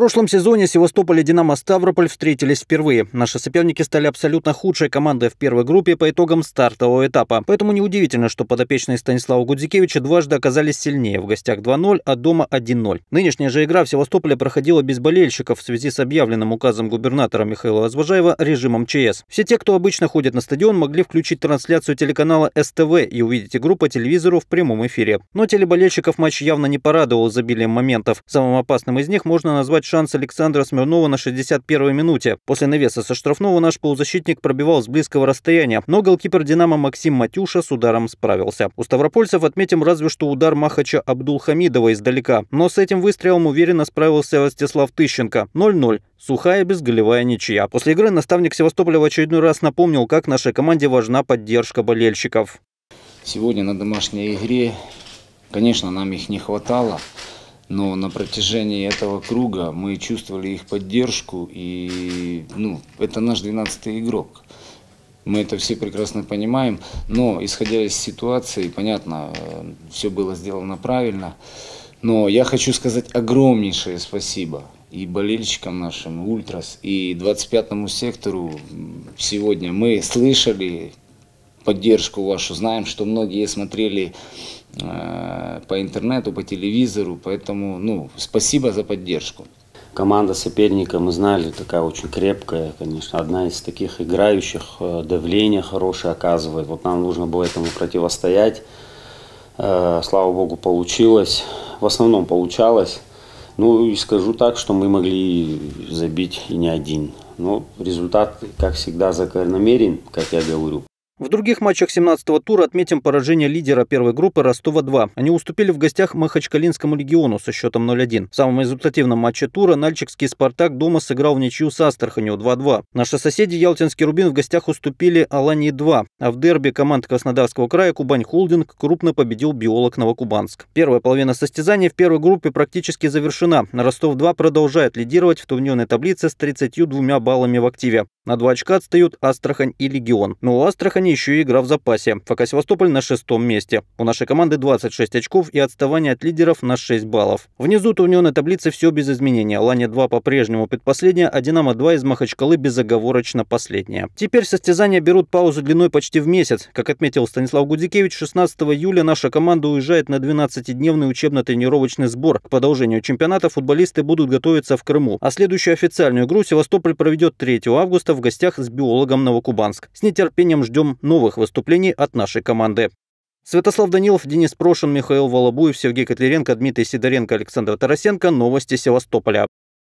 прошлом сезоне Севастополь и «Динамо» Ставрополь встретились впервые. Наши соперники стали абсолютно худшей командой в первой группе по итогам стартового этапа. Поэтому неудивительно, что подопечные Станислава Гудзикевича дважды оказались сильнее. В гостях 2-0, а дома 1-0. Нынешняя же игра в Севастополе проходила без болельщиков в связи с объявленным указом губернатора Михаила Азважаева режимом ЧС. Все те, кто обычно ходит на стадион, могли включить трансляцию телеканала СТВ и увидеть игру по телевизору в прямом эфире. Но телеболельщиков матч явно не порадовал изобилием моментов. Самым опасным из них можно назвать шанс Александра Смирнова на 61-й минуте. После навеса со штрафного наш полузащитник пробивал с близкого расстояния, но голкипер «Динамо» Максим Матюша с ударом справился. У ставропольцев отметим разве что удар Махача Абдулхамидова издалека, но с этим выстрелом уверенно справился Ростислав Тыщенко. 0-0. Сухая безголевая ничья. После игры наставник Севастополя в очередной раз напомнил, как нашей команде важна поддержка болельщиков. Сегодня на домашней игре, конечно, нам их не хватало но на протяжении этого круга мы чувствовали их поддержку, и ну, это наш 12-й игрок. Мы это все прекрасно понимаем, но исходя из ситуации, понятно, э, все было сделано правильно. Но я хочу сказать огромнейшее спасибо и болельщикам нашим, Ультрас, и 25-му сектору сегодня. Мы слышали поддержку вашу, знаем, что многие смотрели Э, по интернету, по телевизору. Поэтому ну, спасибо за поддержку. Команда соперника, мы знали, такая очень крепкая, конечно, одна из таких играющих, э, давление хорошее оказывает. Вот нам нужно было этому противостоять. Э, слава богу, получилось. В основном получалось. Ну и скажу так, что мы могли забить и не один. Но результат, как всегда, закономерен, как я говорю. В других матчах 17-го тура отметим поражение лидера первой группы Ростова-2. Они уступили в гостях Махачкалинскому легиону со счетом 0-1. В самом результативном матче тура Нальчикский «Спартак» дома сыграл в ничью с Астраханью 2-2. Наши соседи Ялтинский «Рубин» в гостях уступили Алании-2, а в дерби команд Краснодарского края Кубань Холдинг крупно победил биолог Новокубанск. Первая половина состязания в первой группе практически завершена. Ростов-2 продолжает лидировать в турнирной таблице с 32 баллами в активе. На два очка отстают Астрахань и Легион. Но у Астрахани еще и игра в запасе. ФК Севастополь на шестом месте. У нашей команды 26 очков и отставание от лидеров на 6 баллов. Внизу турнирной таблицы все без изменения. Ланя 2 по-прежнему предпоследняя, а Динамо 2 из Махачкалы безоговорочно последняя. Теперь состязания берут паузу длиной почти в месяц. Как отметил Станислав Гудзикевич, 16 июля наша команда уезжает на 12-дневный учебно-тренировочный сбор. К продолжению чемпионата футболисты будут готовиться в Крыму. А следующую официальную игру Севастополь проведет 3 августа в в гостях с биологом Новокубанск. С нетерпением ждем новых выступлений от нашей команды. Святослав Данилов, Денис Прошин, Михаил Волобуев, Сергей Котлеренко, Дмитрий Сидоренко, Александр Тарасенко. Новости Севастополя.